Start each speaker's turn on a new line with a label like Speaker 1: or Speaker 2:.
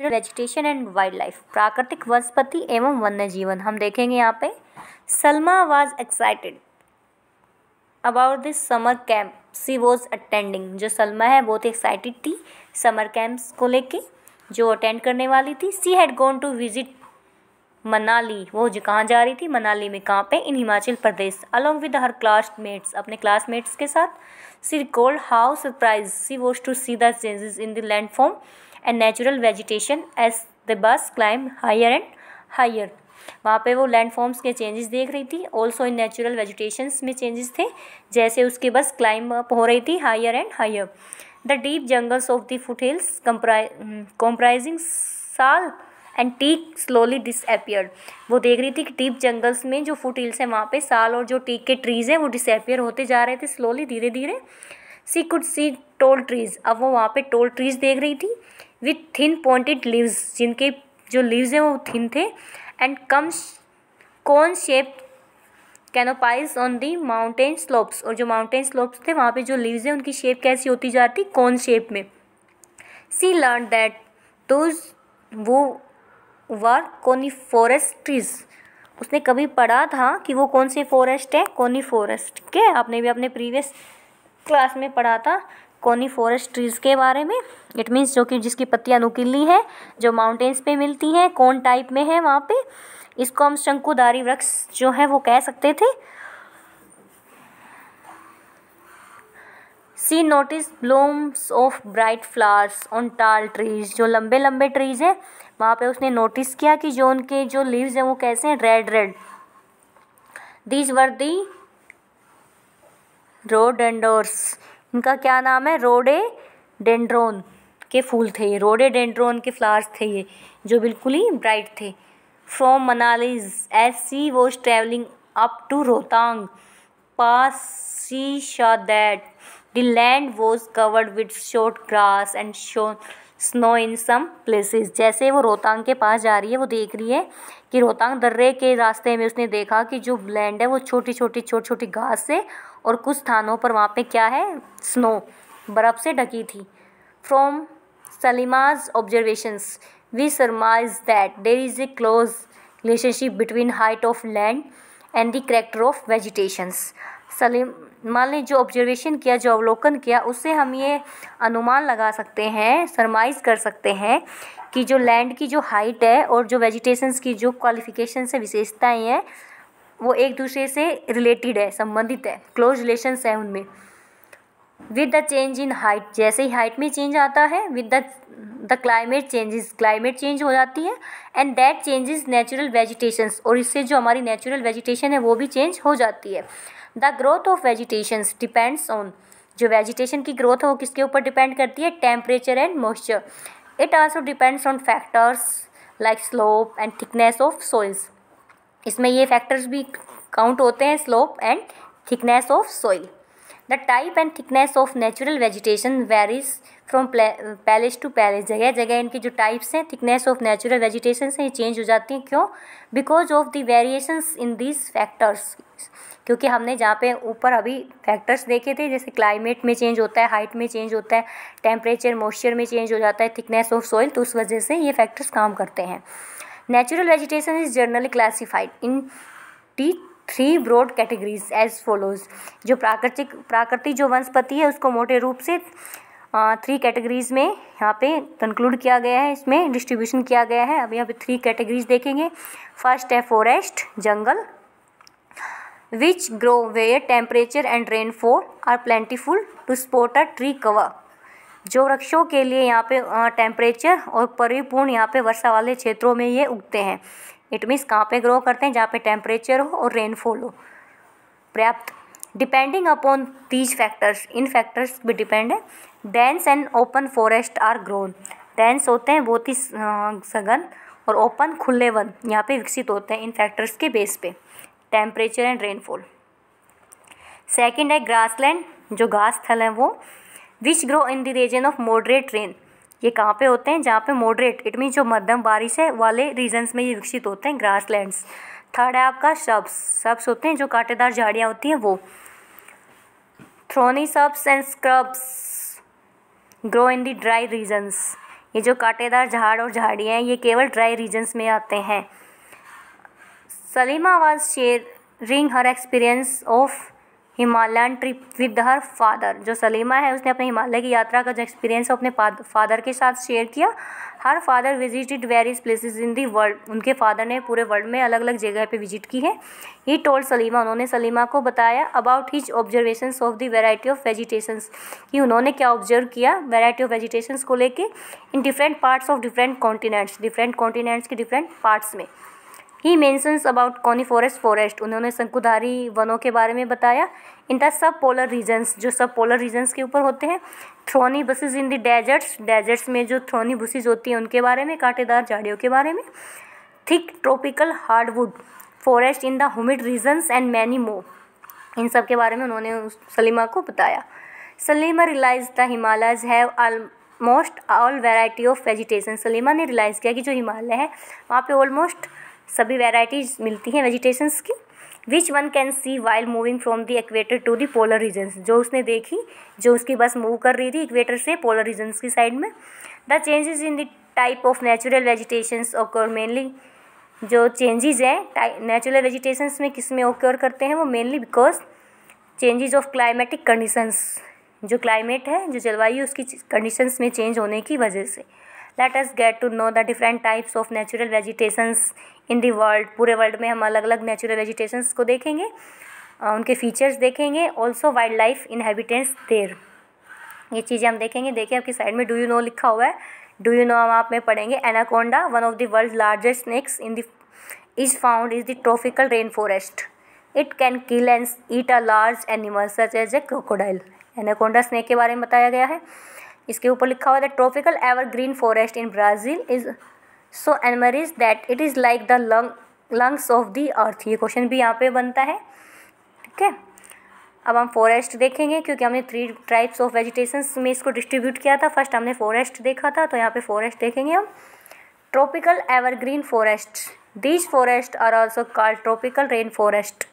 Speaker 1: vegetation and wild life प्राकृतिक वनस्पति एवं वन्य जीवन हम देखेंगे यहाँ पे Salma was excited about this summer camp she was attending जो सलमा है बहुत एक्साइटेड थी समर कैंप्स को लेके जो अटेंड करने वाली थी she had gone to visit Manali वो जो कहाँ जा रही थी मनाली में कहाँ पे in Himachal Pradesh along with her classmates अपने क्लासमेट्स के साथ she record how surprise she was to see the changes in the land form and natural vegetation as the bus climb higher and higher वहाँ पे वो लैंड फॉर्म्स के changes देख रही थी ऑल्सो इन नेचुरल वेजिटेशन में changes थे जैसे उसके बस क्लाइंब अप हो रही थी higher and higher the deep jungles of the foothills comprising sal and teak slowly disappear वो देख रही थी कि डीप जंगल्स में जो फुट हिल्स हैं वहाँ पे साल और जो टीक के ट्रीज़ हैं वो डिसअपियर होते जा रहे थे स्लोली धीरे धीरे she could see tall trees अब वो वहाँ पे टोल ट्रीज़ देख रही थी विथ थिन पॉइंटेड लीव्स जिनके जो लीव्स हैं वो थिन थे and come cone shape canopies on the mountain slopes और जो माउंटेन स्लोप्स थे वहाँ पे जो लीव्स हैं उनकी शेप कैसी होती जाती कौन शेप में सी लर्न दैट दो वो वर कोनी ट्रीज़ उसने कभी पढ़ा था कि वो कौन सी फॉरेस्ट है कोनी फॉरेस्ट के आपने भी अपने प्रीवियस क्लास में पढ़ा था कोनी फॉरेस्ट ट्रीज़ के बारे में इट मीन्स जो कि जिसकी पत्तियाँ नुकीली हैं जो माउंटेन्स पे मिलती हैं कौन टाइप में है वहाँ पे इसको हम शंकुदारी वृक्ष जो है वो कह सकते थे she notice blooms of bright flowers on tall trees जो लंबे लंबे ट्रीज हैं वहाँ पे उसने नोटिस किया कि जो उनके जो लीव्स हैं वो कैसे हैं red red these were the rhododendrons इनका क्या नाम है रोडे डेंड्रोन के फूल थे ये रोडे डेंड्रोन के फ्लावर्स थे ये जो बिल्कुल ही ब्राइट थे from Manali's as she was travelling up to Rohtang pass she saw that the land was covered with short grass and shone snow in some places जैसे वो रोहतांग के पास जा रही है वो देख रही है कि रोहतांग दर्रे के रास्ते में उसने देखा कि जो लैंड है वो छोटी छोटी छोटी छोटी घास से और कुछ स्थानों पर वहाँ पे क्या है स्नो बर्फ़ से ढकी थी from Salima's observations we summarise that there is a close relationship between height of land and the character of vegetations सलीम मान लें जो ऑब्जर्वेशन किया जो अवलोकन किया उससे हम ये अनुमान लगा सकते हैं सरमाइज कर सकते हैं कि जो लैंड की जो हाइट है और जो वेजिटेशंस की जो क्वालिफिकेशन से विशेषताएँ हैं वो एक दूसरे से रिलेटेड है संबंधित है क्लोज रिलेशंस है उनमें with the change in height जैसे ही हाइट में चेंज आता है with the the climate changes climate change हो जाती है and that changes natural vegetation और इससे जो हमारी नेचुरल वेजिटेशन है वो भी चेंज हो जाती है the growth of vegetation depends on जो वेजिटेशन की ग्रोथ है वो किसके ऊपर डिपेंड करती है temperature and moisture it also depends on factors like slope and thickness of soils इसमें ये फैक्टर्स भी काउंट होते हैं slope and thickness of soil the type and thickness of natural vegetation varies from place to place जगह जगह इनकी जो types हैं थिकनेस ऑफ नेचुरल वेजिटेशन से ये चेंज हो जाती हैं क्यों because of the variation in these factors क्योंकि हमने जहाँ पे ऊपर अभी फैक्टर्स देखे थे जैसे क्लाइमेट में चेंज होता है हाइट में चेंज होता है टेम्परेचर मॉइस्चर में चेंज हो जाता है थिकनेस ऑफ सॉइल तो उस वजह से ये फैक्टर्स काम करते हैं natural vegetation is generally classified into three broad categories as follows जो प्राकृतिक प्राकृतिक जो वनस्पति है उसको मोटे रूप से थ्री कैटेगरीज में यहाँ पे कंक्लूड किया गया है इसमें डिस्ट्रीब्यूशन किया गया है अब यहाँ पे थ्री कैटेगरीज देखेंगे फर्स्ट है फॉरेस्ट जंगल which grow where temperature and rainfall are plentiful to support a tree cover जो वृक्षों के लिए यहाँ पे टेम्परेचर और परिपूर्ण यहाँ पे वर्षा वाले क्षेत्रों में ये उगते हैं इट मीन्स कहाँ पे ग्रो करते हैं जहाँ पे टेम्परेचर हो और रेनफॉल हो पर्याप्त डिपेंडिंग अपॉन दीज फैक्टर्स इन फैक्टर्स भी डिपेंड है dense and open forest are grown dense होते हैं बहुत ही सघन और ओपन खुले वन यहाँ पे विकसित होते हैं इन फैक्टर्स के बेस पे टेम्परेचर एंड रेनफॉल सेकेंड है ग्रासलैंड जो घास थल है वो which grow in the region of moderate rain ये कहाँ पे होते हैं जहाँ पे मॉडरेट इट मीन जो मध्यम बारिश है वाले रीजन्स में ये विकसित होते हैं ग्रास लैंड्स थर्ड है आपका शब्स सब्स होते हैं जो कांटेदार झाड़ियाँ होती हैं वो thorny shrubs and scrubs grow in the dry regions ये जो कांटेदार झाड़ और झाड़ियाँ हैं ये केवल ड्राई रीजन्स में आते हैं Salima was sharing her experience of Himalayan trip with her father जो सलीमा है उसने अपने हिमालय की यात्रा का जो एक्सपीरियंस है अपने फादर के साथ शेयर किया her father visited various places in the world उनके फादर ने पूरे वर्ल्ड में अलग अलग जगह पे विजिट की है ही टोल्ड सलीमा उन्होंने सलीमा को बताया about his observation of the variety of vegetation कि उन्होंने क्या ऑब्जर्व किया वेराइटी ऑफ वेजिटेशन को लेकर in different parts of different continents different continents के डिफरेंट पार्ट्स में ही मैंसन्स अबाउट कॉनीफोरेस्ट फॉरेस्ट उन्होंने शंकुधारी वनों के बारे में बताया in the sub polar regions जो सब पोलर रीजन्स के ऊपर होते हैं thorny bushes in the deserts deserts में जो थ्रोनी बुसेज होती हैं उनके बारे में कांटेदार झाड़ियों के बारे में thick tropical hardwood forest in the humid regions and many more in सब के बारे में उन्होंने सलीमा को बताया Salima realise the Himalayas have almost all variety of vegetation Salima ने रिलाइज़ किया कि जो हिमालय है वहाँ पे ऑलमोस्ट सभी वेराइटीज़ मिलती हैं वेजिटेशंस की which one can see while moving from the equator to the polar regions जो उसने देखी जो उसकी बस मूव कर रही थी इक्वेटर से पोलर रीजन्स की साइड में the changes in the type of natural vegetation और मेनली जो चेंजेस हैं नेचुरल वेजिटेशन में किस में ओक्योर करते हैं वो mainly because changes of climatic conditions जो क्लाइमेट है जो जलवायु उसकी कंडीशंस में चेंज होने की वजह से let us get to know the different types of natural vegetations in the world पूरे वर्ल्ड में हम अलग अलग नेचुरल वेजिटेशन को देखेंगे उनके फीचर्स देखेंगे also wild life inhabitants there ये चीज़ें हम देखेंगे देखिए आपकी साइड में डू यू नो लिखा हुआ है डू यू नो हम आप में पढ़ेंगे anaconda one of the world largest snakes in the is found is the tropical rain forest it can kill and eat a large animal such as a crocodile anaconda snake के बारे में बताया गया है इसके ऊपर लिखा हुआ है tropical ever green forest in Brazil is so enormous that it is like the lung lungs of the earth ये क्वेश्चन भी यहाँ पे बनता है ठीक है अब हम फॉरेस्ट देखेंगे क्योंकि हमने थ्री टाइप्स ऑफ वेजिटेशन में इसको डिस्ट्रीब्यूट किया था फर्स्ट हमने फॉरेस्ट देखा था तो यहाँ पे फॉरेस्ट देखेंगे हम tropical evergreen forest these forest are also called tropical rain forest